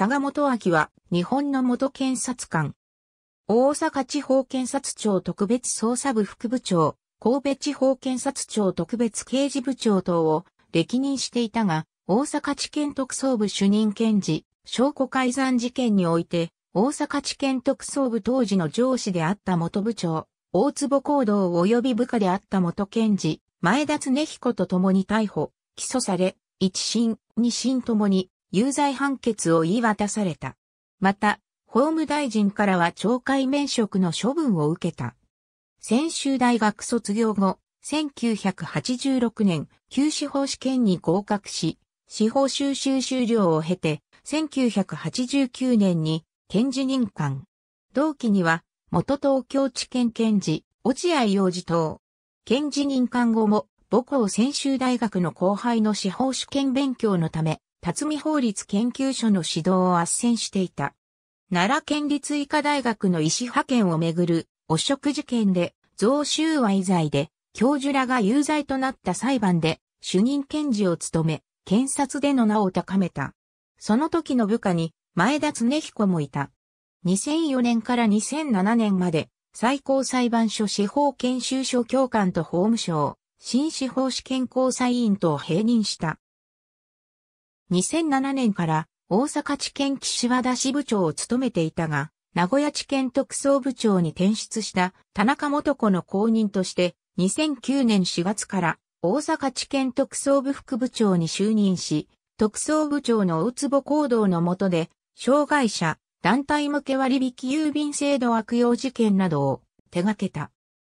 坂本明は日本の元検察官。大阪地方検察庁特別捜査部副部長、神戸地方検察庁特別刑事部長等を歴任していたが、大阪地検特捜部主任検事、証拠改ざん事件において、大阪地検特捜部当時の上司であった元部長、大坪行動及び部下であった元検事、前田恒彦と共に逮捕、起訴され、一審、二審ともに有罪判決を言い渡された。また、法務大臣からは懲戒免職の処分を受けた。専修大学卒業後、1986年、旧司法試験に合格し、司法修習修了を経て、1989年に検事任官。同期には、元東京地検検事、落合洋次等。検事任官後も、母校専修大学の後輩の司法試験勉強のため、辰巳法律研究所の指導を圧旋していた。奈良県立医科大学の医師派遣をめぐる汚職事件で贈収賄罪で教授らが有罪となった裁判で主任検事を務め、検察での名を高めた。その時の部下に前田恒彦もいた。2004年から2007年まで最高裁判所司法研修所教官と法務省、新司法試験交際員とを併任した。2007年から大阪地検岸和田支部長を務めていたが、名古屋地検特捜部長に転出した田中元子の後任として、2009年4月から大阪地検特捜部副部長に就任し、特捜部長の大坪行動の下で、障害者、団体向け割引郵便制度悪用事件などを手掛けた。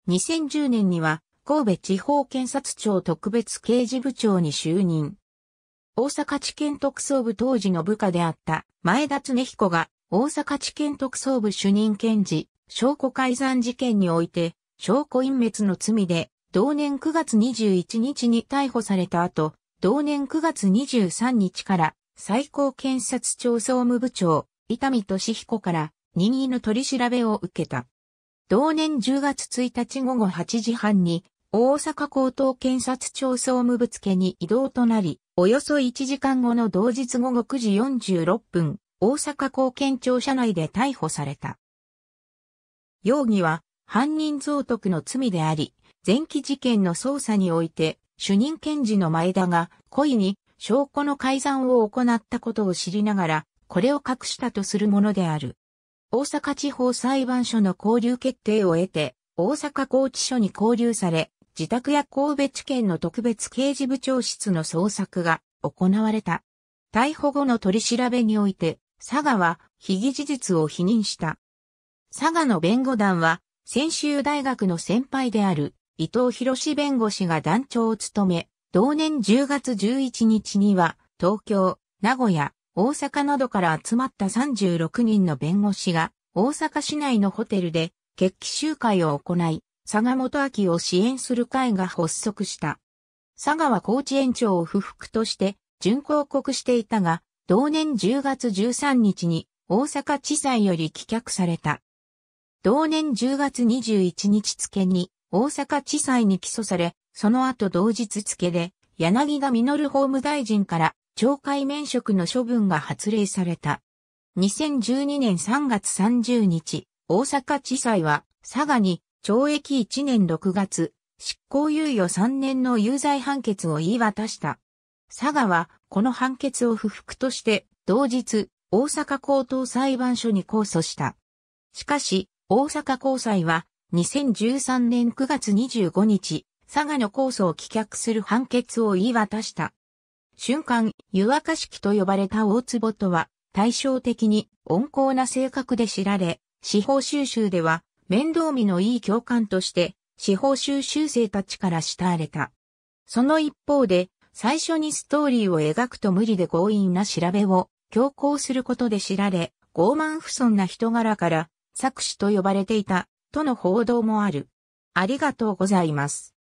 2010年には神戸地方検察庁特別刑事部長に就任。大阪地検特捜部当時の部下であった前田恒彦が大阪地検特捜部主任検事、証拠改ざん事件において、証拠隠滅の罪で、同年9月21日に逮捕された後、同年9月23日から最高検察庁総務部長、伊丹敏彦から任意の取り調べを受けた。同年10月1日午後8時半に、大阪高等検察庁総務部付に移動となり、およそ1時間後の同日午後9時46分、大阪高検庁舎内で逮捕された。容疑は、犯人増徳の罪であり、前期事件の捜査において、主任検事の前田が、故意に証拠の改ざんを行ったことを知りながら、これを隠したとするものである。大阪地方裁判所の交流決定を得て、大阪拘置所に交流され、自宅や神戸地検の特別刑事部長室の捜索が行われた。逮捕後の取り調べにおいて、佐賀は被疑事実を否認した。佐賀の弁護団は、先週大学の先輩である伊藤博士弁護士が団長を務め、同年10月11日には、東京、名古屋、大阪などから集まった36人の弁護士が、大阪市内のホテルで、決起集会を行い、佐賀元明を支援する会が発足した。佐川高知園長を不服として準抗告していたが、同年10月13日に大阪地裁より棄却された。同年10月21日付に大阪地裁に起訴され、その後同日付で柳田実法務大臣から懲戒免職の処分が発令された。2012年3月30日、大阪地裁は佐賀に懲役1年6月、執行猶予3年の有罪判決を言い渡した。佐賀は、この判決を不服として、同日、大阪高等裁判所に控訴した。しかし、大阪高裁は、2013年9月25日、佐賀の控訴を棄却する判決を言い渡した。瞬間、湯沸かし器と呼ばれた大坪とは、対照的に温厚な性格で知られ、司法収集では面倒見のいい教官として、司法修習生たちから慕われた。その一方で、最初にストーリーを描くと無理で強引な調べを強行することで知られ、傲慢不尊な人柄から、作詞と呼ばれていた、との報道もある。ありがとうございます。